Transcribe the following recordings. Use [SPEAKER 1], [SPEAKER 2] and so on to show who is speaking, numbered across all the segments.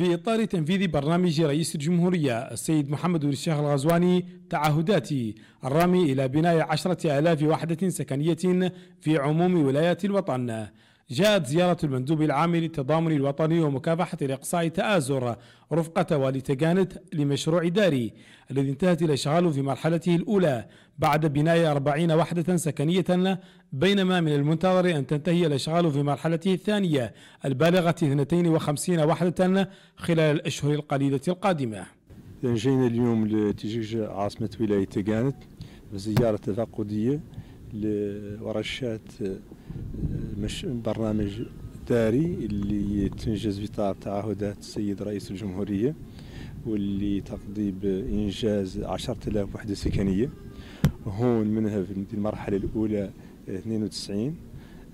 [SPEAKER 1] في إطار تنفيذ برنامج رئيس الجمهورية السيد محمد بن الشيخ الغزواني تعهداتي الرامي إلى بناء عشرة آلاف وحدة سكنية في عموم ولايات الوطن جاءت زيارة المندوب العام للتضامن الوطني ومكافحة الإقصاء التآزر رفقة والي تجانت لمشروع داري الذي انتهت الإشغال في مرحلته الأولى بعد بناء 40 وحدة سكنية بينما من المنتظر أن تنتهي الأشغال في مرحلته الثانية البالغة 52 وحدة خلال الأشهر القليلة القادمة
[SPEAKER 2] جينا اليوم لتجيج عاصمة ولاية تجانت بزيارة تفقدية لورشات مش برنامج داري اللي تنجز في اطار تعهدات السيد رئيس الجمهوريه واللي تقضي بانجاز 10000 وحده سكنيه هون منها في المرحله الاولى 92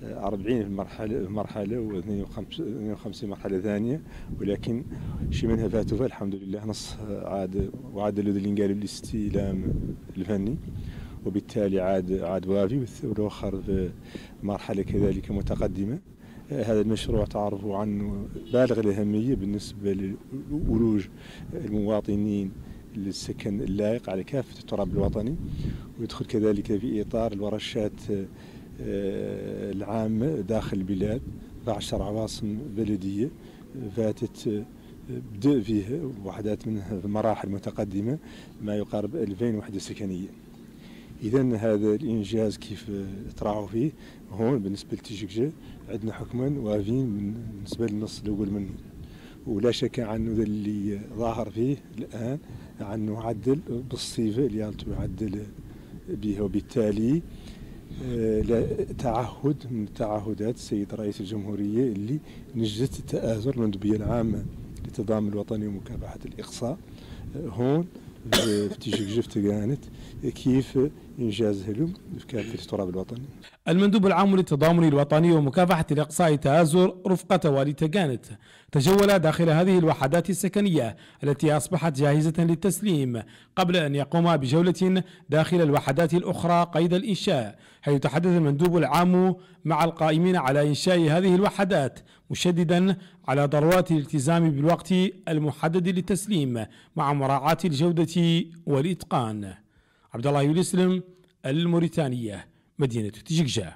[SPEAKER 2] 40 آه، في المرحله مرحله و 52 مرحله ثانيه ولكن شي منها فاتوا الحمد لله نص عاد وعاد للي نقالوا الاستلام الفني وبالتالي عاد عاد وافي والاخر في مرحله كذلك متقدمه هذا المشروع تعرفوا عنه بالغ الأهمية بالنسبة لولوج المواطنين للسكن اللائق على كافة التراب الوطني ويدخل كذلك في إطار الورشات آه، العامة داخل البلاد عشر عواصم بلدية فاتت آه، بدأ فيها وحدات منها في مراحل متقدمة ما يقارب 2000 وحدة سكنية اذا هذا الانجاز كيف تراعوا فيه هون بالنسبه لتيجيكجا عندنا حكما وافين بالنسبه للنص الاول منه ولا شك عنه ذا اللي ظاهر فيه الان عنه عدل بالصيفه اللي انتم عدل بها وبالتالي آه، تعهد من تعهدات السيد رئيس الجمهوريه اللي نجزت التآزر المندوبيه العامه للتضامن الوطني ومكافحه الاقصاء آه، هون كيف انجاز لهم في التراب الوطني.
[SPEAKER 1] المندوب العام للتضامن الوطني ومكافحه الاقصاء تازر رفقه والي تجانت تجول داخل هذه الوحدات السكنيه التي اصبحت جاهزه للتسليم قبل ان يقوم بجوله داخل الوحدات الاخرى قيد الانشاء حيث تحدث المندوب العام مع القائمين على إنشاء هذه الوحدات مشددا على ضرورة الالتزام بالوقت المحدد للتسليم مع مراعاة الجودة والإتقان عبد الله يسلم الموريتانية مدينة تجيكجا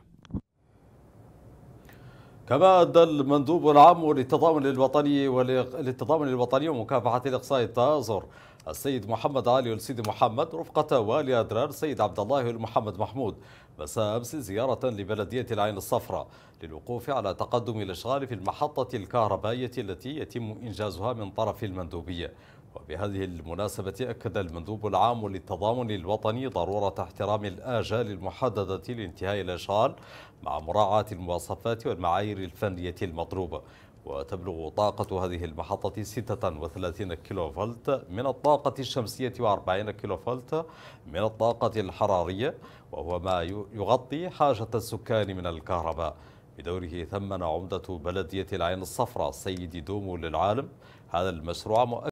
[SPEAKER 3] كما أدى المندوب العام للتضامن الوطني وللتضامن الوطني ومكافحة الإقصاء التآزر السيد محمد علي السيد محمد رفقة والي أدرار السيد عبد الله والمحمد محمود مساء أمس زيارة لبلدية العين الصفراء للوقوف على تقدم الإشغال في المحطة الكهربائية التي يتم إنجازها من طرف المندوبية وبهذه المناسبة أكد المندوب العام للتضامن الوطني ضرورة احترام الآجال المحددة لانتهاء الأشغال مع مراعاة المواصفات والمعايير الفنية المطلوبة وتبلغ طاقة هذه المحطة 36 كيلو فولت من الطاقة الشمسية و40 كيلو فولت من الطاقة الحرارية وهو ما يغطي حاجة السكان من الكهرباء بدوره ثمن عمدة بلدية العين الصفراء سيد دومو للعالم هذا المشروع مؤكد